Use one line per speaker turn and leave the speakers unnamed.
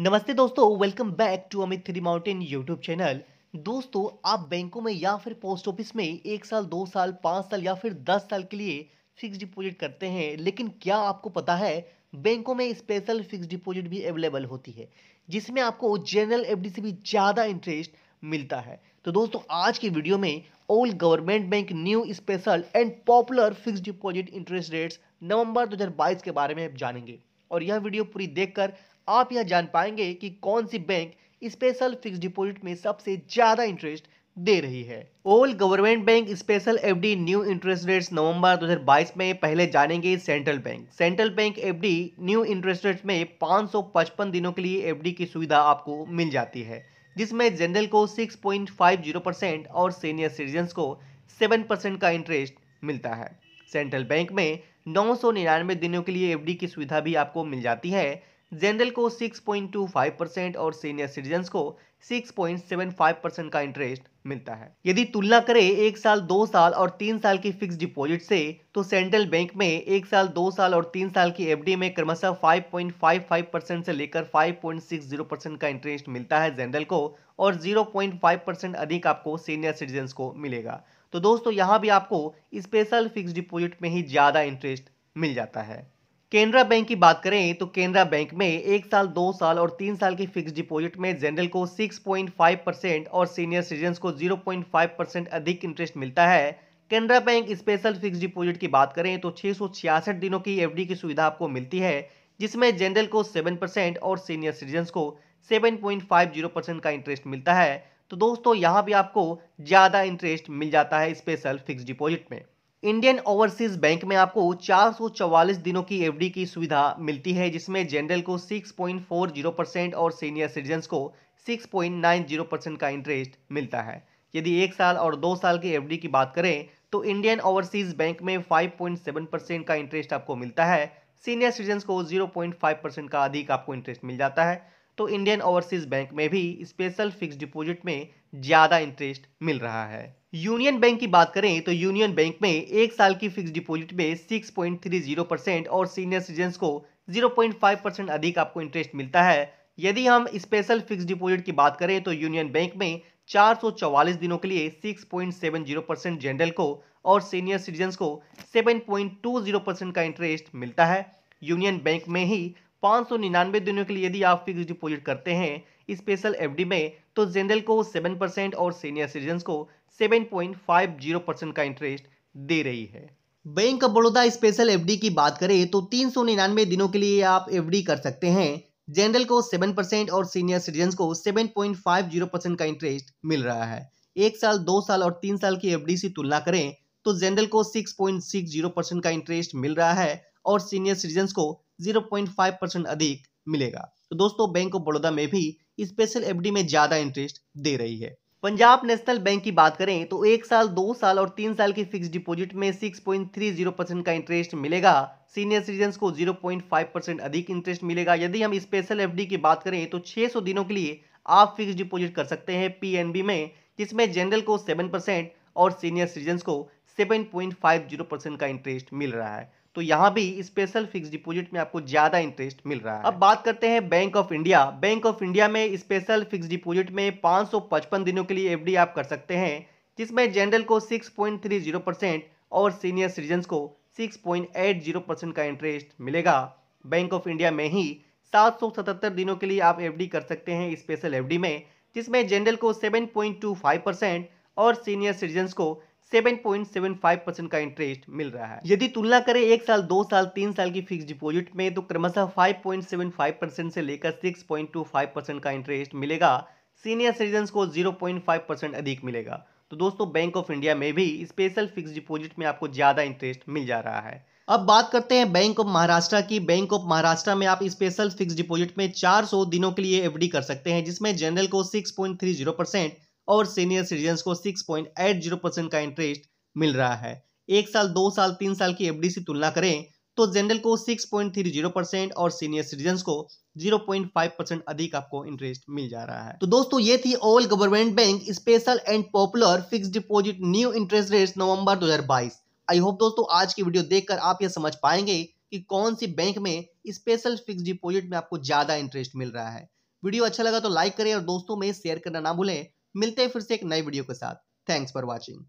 नमस्ते दोस्तों welcome back to Amit three mountain YouTube channel दोस्तों आप बैंकों में या फिर पोस्ट ऑफिस में एक साल दो साल पाँच साल या फिर दस साल के लिए फिक्स डिपॉजिट करते हैं लेकिन क्या आपको पता है बैंकों में स्पेशल फिक्स डिपॉजिट भी अवेलेबल होती है जिसमें आपको जनरल एफ से भी ज़्यादा इंटरेस्ट मिलता है तो दोस्तों आज की वीडियो में all government bank new special and popular fix deposit interest rates November 2022 के बारे में जानेंगे और यह वीडियो पूरी देखकर आप यह जान पाएंगे कि कौन सी बैंक स्पेशल फिक्स डिपॉजिट में सबसे ज़्यादा इंटरेस्ट दे रही है old government bank special FD new interest rates November 2022 में पहले जानेंगे central bank central bank FD new interest rates में 555 दिनों के लिए एफडी की सुविधा आपको मिल जाती है जिसमें जनरल को 6.50 परसेंट और सीनियर सिटीजन्स को 7 परसेंट का इंटरेस्ट मिलता है सेंट्रल बैंक में नौ दिनों के लिए एफ की सुविधा भी आपको मिल जाती है जनरल को 6.25 परसेंट और सीनियर सिटीजन को 6.75 परसेंट का इंटरेस्ट मिलता है यदि तुलना करें एक साल दो साल और तीन साल की फिक्स डिपॉजिट से तो सेंट्रल बैंक में एक साल दो साल और तीन साल की एफडी में क्रमशः 5.55 परसेंट से लेकर 5.60 परसेंट का इंटरेस्ट मिलता है जनरल को और 0.5 परसेंट अधिक आपको सीनियर सिटीजन को मिलेगा तो दोस्तों यहाँ भी आपको स्पेशल फिक्स डिपोजिट में ही ज़्यादा इंटरेस्ट मिल जाता है केनरा बैंक की बात करें तो केनरा बैंक में एक साल दो साल और तीन साल की फिक्स डिपॉजिट में जनरल को 6.5 परसेंट और सीनियर सिटीजन को 0.5 परसेंट अधिक इंटरेस्ट मिलता है Canara bank special fix deposit की बात करें तो छः दिनों की एफडी की सुविधा आपको मिलती है जिसमें जनरल को 7 परसेंट और सीनियर सिटीजन को सेवन परसेंट का इंटरेस्ट मिलता है तो दोस्तों यहाँ भी आपको ज़्यादा इंटरेस्ट मिल जाता है स्पेशल फिक्स डिपॉजिट में इंडियन ओवरसीज बैंक में आपको 444 दिनों की एफडी की सुविधा मिलती है जिसमें जनरल को 6.40 परसेंट और सीनियर सिटीजन को 6.90 परसेंट का इंटरेस्ट मिलता है यदि एक साल और दो साल की एफडी की बात करें तो इंडियन ओवरसीज बैंक में 5.7 परसेंट का इंटरेस्ट आपको मिलता है सीनियर सिटीजन को 0.5 परसेंट का अधिक आपको इंटरेस्ट मिल जाता है तो इंडियन ओवरसीज बैंक में भी स्पेशल फिक्स डिपॉजिट में ज़्यादा इंटरेस्ट मिल रहा है यूनियन बैंक की बात करें तो यूनियन बैंक में एक साल की फिक्स डिपॉजिट में 6.30 परसेंट और सीनियर सिटीजन को 0.5 परसेंट अधिक आपको इंटरेस्ट मिलता है यदि हम स्पेशल फिक्स डिपॉजिट की बात करें तो यूनियन बैंक में 444 दिनों के लिए 6.70 परसेंट जनरल को और सीनियर सिटीजन को 7.20 परसेंट का इंटरेस्ट मिलता है यूनियन बैंक में ही पाँच दिनों के लिए यदि आप फिक्स डिपॉजिट करते हैं स्पेशल एफडी में तो जेनरल को सेवन और सीनियर सिटीजन को सेवन का इंटरेस्ट दे रही है bank of Baroda special FD की बात करें तो तीन सौ निन्यानवे दिनों के लिए आप एफडी कर सकते हैं जनरल को सेवन परसेंट और सीनियर सिटीजन को seven point five zero percent का इंटरेस्ट मिल रहा है एक साल दो साल और तीन साल की एफडी से तुलना करें तो जनरल को six point six zero percent का इंटरेस्ट मिल रहा है और सीनियर सिटीजन को 0.5 परसेंट अधिक मिलेगा तो दोस्तों बैंक ऑफ बड़ौदा में भी स्पेशल एफ में ज़्यादा इंटरेस्ट दे रही है पंजाब नेशनल बैंक की बात करें तो एक साल दो साल और तीन साल की फिक्स डिपॉजिट में 6.30 परसेंट का इंटरेस्ट मिलेगा सीनियर सिटीजन को 0.5 परसेंट अधिक इंटरेस्ट मिलेगा यदि हम स्पेशल एफडी की बात करें तो 600 दिनों के लिए आप फिक्स डिपॉजिट कर सकते हैं पीएनबी में जिसमें जनरल को 7 परसेंट और सीनियर सिटीजन को सेवन परसेंट का इंटरेस्ट मिल रहा है तो यहाँ भी स्पेशल फिक्स डिपोजिट में आपको ज़्यादा इंटरेस्ट मिल रहा है अब बात करते हैं bank of India bank of India में स्पेशल फिक्स डिपोजिट में पांच दिनों के लिए एफ आप कर सकते हैं जिसमें जनरल को सिक्स और सीनियर सिटीजन को सिक्स का इंटरेस्ट मिलेगा बैंक ऑफ इंडिया में ही 777 दिनों के लिए आप एफडी कर सकते हैं स्पेशल एफडी में जिसमें जनरल को 7.25 परसेंट और सीनियर सिटीजन को 7.75 परसेंट का इंटरेस्ट मिल रहा है यदि तुलना करें एक साल दो साल तीन साल की फिक्स डिपॉजिट में तो क्रमशः 5.75 परसेंट से लेकर 6.25 परसेंट का इंटरेस्ट मिलेगा सीनियर सिटीजन को 0.5 परसेंट अधिक मिलेगा तो दोस्तों बैंक ऑफ इंडिया में भी स्पेशल फिक्स डिपॉजिट में आपको ज़्यादा इंटरेस्ट मिल जा रहा है अब बात करते हैं बैंक ऑफ महाराष्ट्र की बैंक ऑफ महाराष्ट्र में आप स्पेशल फिक्स डिपॉजिट में 400 दिनों के लिए एफडी कर सकते हैं जिसमें जनरल को 6.30 परसेंट और सीनियर सिटीजन को 6.80 परसेंट का इंटरेस्ट मिल रहा है एक साल दो साल तीन साल की एफडी से तुलना करें तो जनरल को 6.30 परसेंट और सीनियर सिटीजन को 0.5 परसेंट अधिक आपको इंटरेस्ट मिल जा रहा है तो दोस्तों ये थी all government bank special and popular fix deposit new interest rate November दो आई होप दोस्तों आज की वीडियो देखकर आप ये समझ पाएंगे कि कौन सी बैंक में स्पेशल फिक्स डिपॉजिट में आपको ज्यादा इंटरेस्ट मिल रहा है वीडियो अच्छा लगा तो लाइक करें और दोस्तों में शेयर करना ना भूलें मिलते हैं फिर से एक नई वीडियो के साथ थैंक्स फॉर वॉचिंग